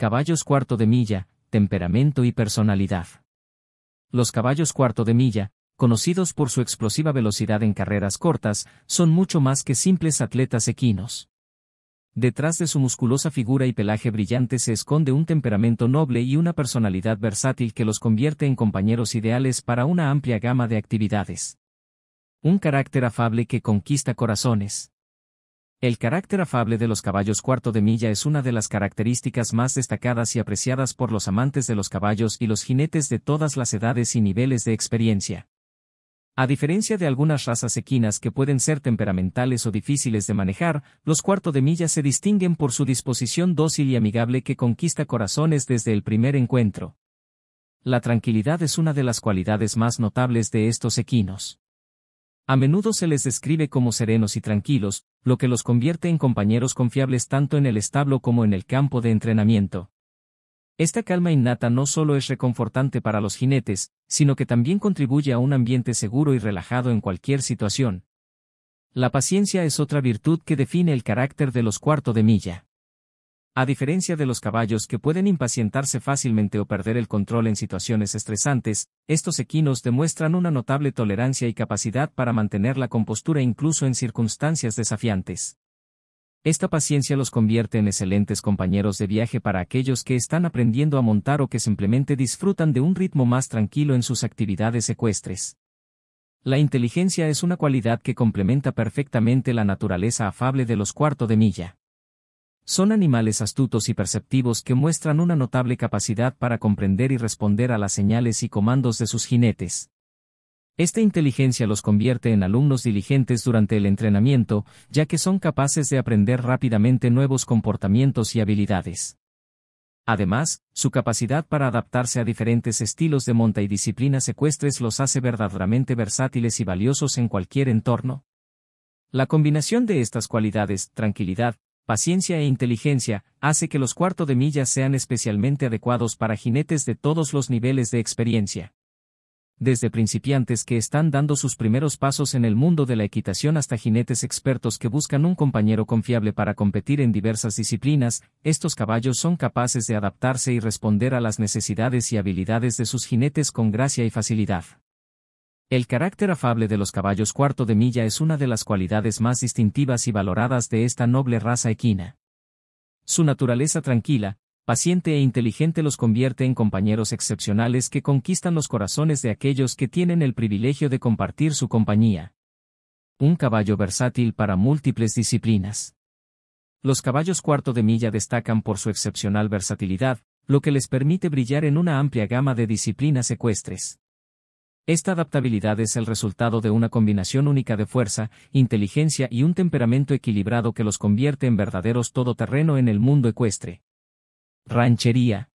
Caballos cuarto de milla, temperamento y personalidad. Los caballos cuarto de milla, conocidos por su explosiva velocidad en carreras cortas, son mucho más que simples atletas equinos. Detrás de su musculosa figura y pelaje brillante se esconde un temperamento noble y una personalidad versátil que los convierte en compañeros ideales para una amplia gama de actividades. Un carácter afable que conquista corazones. El carácter afable de los caballos cuarto de milla es una de las características más destacadas y apreciadas por los amantes de los caballos y los jinetes de todas las edades y niveles de experiencia. A diferencia de algunas razas equinas que pueden ser temperamentales o difíciles de manejar, los cuarto de milla se distinguen por su disposición dócil y amigable que conquista corazones desde el primer encuentro. La tranquilidad es una de las cualidades más notables de estos equinos. A menudo se les describe como serenos y tranquilos, lo que los convierte en compañeros confiables tanto en el establo como en el campo de entrenamiento. Esta calma innata no solo es reconfortante para los jinetes, sino que también contribuye a un ambiente seguro y relajado en cualquier situación. La paciencia es otra virtud que define el carácter de los cuarto de milla. A diferencia de los caballos que pueden impacientarse fácilmente o perder el control en situaciones estresantes, estos equinos demuestran una notable tolerancia y capacidad para mantener la compostura incluso en circunstancias desafiantes. Esta paciencia los convierte en excelentes compañeros de viaje para aquellos que están aprendiendo a montar o que simplemente disfrutan de un ritmo más tranquilo en sus actividades ecuestres. La inteligencia es una cualidad que complementa perfectamente la naturaleza afable de los cuarto de milla. Son animales astutos y perceptivos que muestran una notable capacidad para comprender y responder a las señales y comandos de sus jinetes. Esta inteligencia los convierte en alumnos diligentes durante el entrenamiento, ya que son capaces de aprender rápidamente nuevos comportamientos y habilidades. Además, su capacidad para adaptarse a diferentes estilos de monta y disciplinas secuestres los hace verdaderamente versátiles y valiosos en cualquier entorno. La combinación de estas cualidades, tranquilidad, paciencia e inteligencia, hace que los cuarto de milla sean especialmente adecuados para jinetes de todos los niveles de experiencia. Desde principiantes que están dando sus primeros pasos en el mundo de la equitación hasta jinetes expertos que buscan un compañero confiable para competir en diversas disciplinas, estos caballos son capaces de adaptarse y responder a las necesidades y habilidades de sus jinetes con gracia y facilidad. El carácter afable de los caballos cuarto de milla es una de las cualidades más distintivas y valoradas de esta noble raza equina. Su naturaleza tranquila, paciente e inteligente los convierte en compañeros excepcionales que conquistan los corazones de aquellos que tienen el privilegio de compartir su compañía. Un caballo versátil para múltiples disciplinas. Los caballos cuarto de milla destacan por su excepcional versatilidad, lo que les permite brillar en una amplia gama de disciplinas ecuestres. Esta adaptabilidad es el resultado de una combinación única de fuerza, inteligencia y un temperamento equilibrado que los convierte en verdaderos todoterreno en el mundo ecuestre. Ranchería.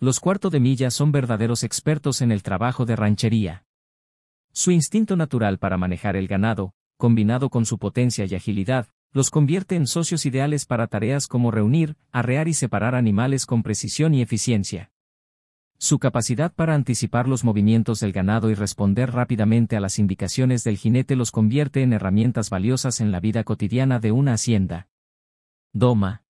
Los cuarto de milla son verdaderos expertos en el trabajo de ranchería. Su instinto natural para manejar el ganado, combinado con su potencia y agilidad, los convierte en socios ideales para tareas como reunir, arrear y separar animales con precisión y eficiencia. Su capacidad para anticipar los movimientos del ganado y responder rápidamente a las indicaciones del jinete los convierte en herramientas valiosas en la vida cotidiana de una hacienda. Doma.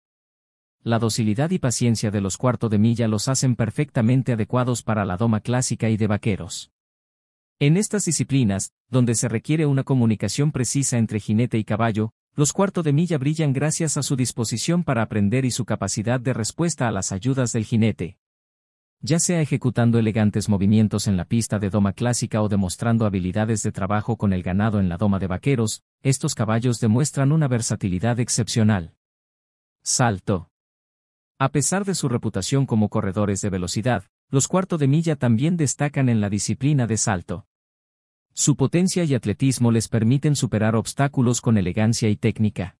La docilidad y paciencia de los cuarto de milla los hacen perfectamente adecuados para la doma clásica y de vaqueros. En estas disciplinas, donde se requiere una comunicación precisa entre jinete y caballo, los cuarto de milla brillan gracias a su disposición para aprender y su capacidad de respuesta a las ayudas del jinete ya sea ejecutando elegantes movimientos en la pista de doma clásica o demostrando habilidades de trabajo con el ganado en la doma de vaqueros, estos caballos demuestran una versatilidad excepcional. Salto. A pesar de su reputación como corredores de velocidad, los cuarto de milla también destacan en la disciplina de salto. Su potencia y atletismo les permiten superar obstáculos con elegancia y técnica.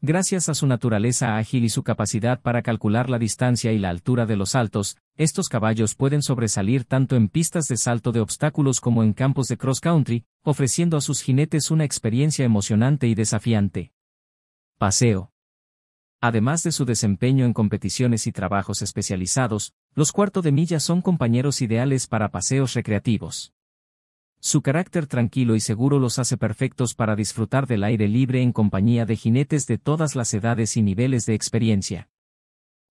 Gracias a su naturaleza ágil y su capacidad para calcular la distancia y la altura de los saltos, estos caballos pueden sobresalir tanto en pistas de salto de obstáculos como en campos de cross country, ofreciendo a sus jinetes una experiencia emocionante y desafiante. Paseo. Además de su desempeño en competiciones y trabajos especializados, los cuarto de milla son compañeros ideales para paseos recreativos. Su carácter tranquilo y seguro los hace perfectos para disfrutar del aire libre en compañía de jinetes de todas las edades y niveles de experiencia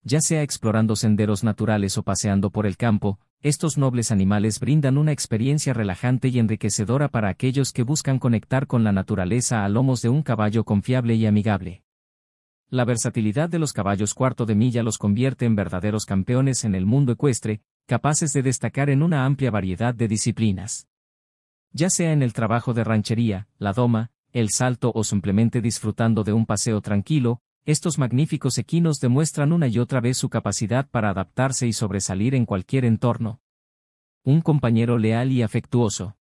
ya sea explorando senderos naturales o paseando por el campo, estos nobles animales brindan una experiencia relajante y enriquecedora para aquellos que buscan conectar con la naturaleza a lomos de un caballo confiable y amigable. La versatilidad de los caballos cuarto de milla los convierte en verdaderos campeones en el mundo ecuestre, capaces de destacar en una amplia variedad de disciplinas. Ya sea en el trabajo de ranchería, la doma, el salto o simplemente disfrutando de un paseo tranquilo, estos magníficos equinos demuestran una y otra vez su capacidad para adaptarse y sobresalir en cualquier entorno. Un compañero leal y afectuoso.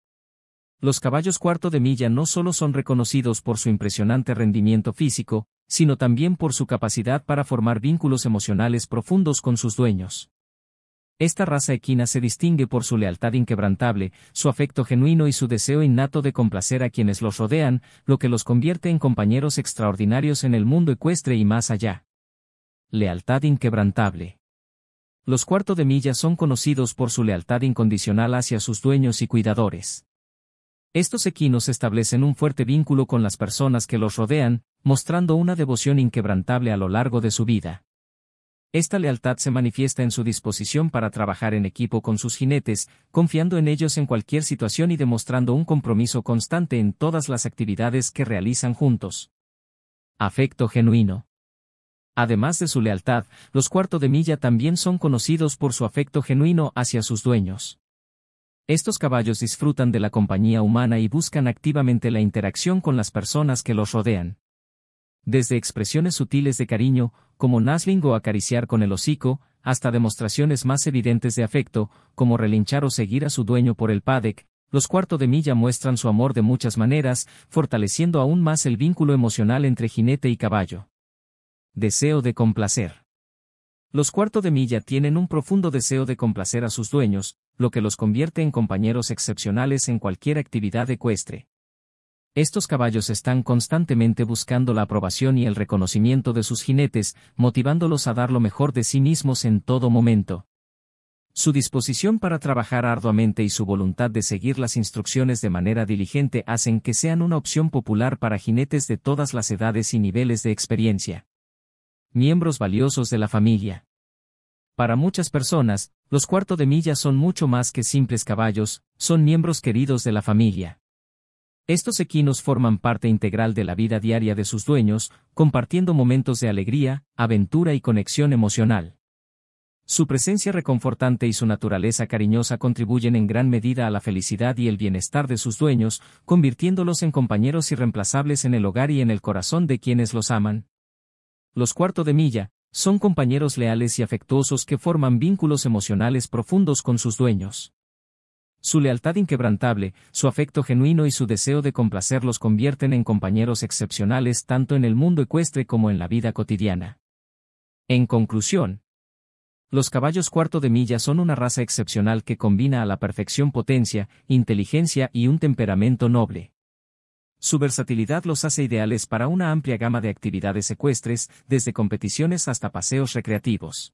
Los caballos cuarto de milla no solo son reconocidos por su impresionante rendimiento físico, sino también por su capacidad para formar vínculos emocionales profundos con sus dueños. Esta raza equina se distingue por su lealtad inquebrantable, su afecto genuino y su deseo innato de complacer a quienes los rodean, lo que los convierte en compañeros extraordinarios en el mundo ecuestre y más allá. Lealtad inquebrantable. Los cuarto de milla son conocidos por su lealtad incondicional hacia sus dueños y cuidadores. Estos equinos establecen un fuerte vínculo con las personas que los rodean, mostrando una devoción inquebrantable a lo largo de su vida. Esta lealtad se manifiesta en su disposición para trabajar en equipo con sus jinetes, confiando en ellos en cualquier situación y demostrando un compromiso constante en todas las actividades que realizan juntos. Afecto genuino. Además de su lealtad, los cuarto de milla también son conocidos por su afecto genuino hacia sus dueños. Estos caballos disfrutan de la compañía humana y buscan activamente la interacción con las personas que los rodean desde expresiones sutiles de cariño, como nasling o acariciar con el hocico, hasta demostraciones más evidentes de afecto, como relinchar o seguir a su dueño por el padec, los Cuarto de milla muestran su amor de muchas maneras, fortaleciendo aún más el vínculo emocional entre jinete y caballo. Deseo de complacer. Los Cuarto de milla tienen un profundo deseo de complacer a sus dueños, lo que los convierte en compañeros excepcionales en cualquier actividad ecuestre. Estos caballos están constantemente buscando la aprobación y el reconocimiento de sus jinetes, motivándolos a dar lo mejor de sí mismos en todo momento. Su disposición para trabajar arduamente y su voluntad de seguir las instrucciones de manera diligente hacen que sean una opción popular para jinetes de todas las edades y niveles de experiencia. Miembros valiosos de la familia. Para muchas personas, los cuarto de milla son mucho más que simples caballos, son miembros queridos de la familia. Estos equinos forman parte integral de la vida diaria de sus dueños, compartiendo momentos de alegría, aventura y conexión emocional. Su presencia reconfortante y su naturaleza cariñosa contribuyen en gran medida a la felicidad y el bienestar de sus dueños, convirtiéndolos en compañeros irreemplazables en el hogar y en el corazón de quienes los aman. Los cuarto de milla, son compañeros leales y afectuosos que forman vínculos emocionales profundos con sus dueños. Su lealtad inquebrantable, su afecto genuino y su deseo de complacer los convierten en compañeros excepcionales tanto en el mundo ecuestre como en la vida cotidiana. En conclusión, los caballos cuarto de milla son una raza excepcional que combina a la perfección potencia, inteligencia y un temperamento noble. Su versatilidad los hace ideales para una amplia gama de actividades ecuestres, desde competiciones hasta paseos recreativos.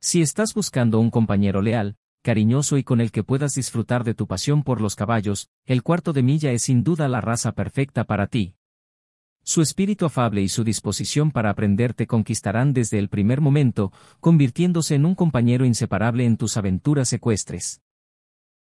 Si estás buscando un compañero leal, cariñoso y con el que puedas disfrutar de tu pasión por los caballos, el cuarto de milla es sin duda la raza perfecta para ti. Su espíritu afable y su disposición para aprender te conquistarán desde el primer momento, convirtiéndose en un compañero inseparable en tus aventuras ecuestres.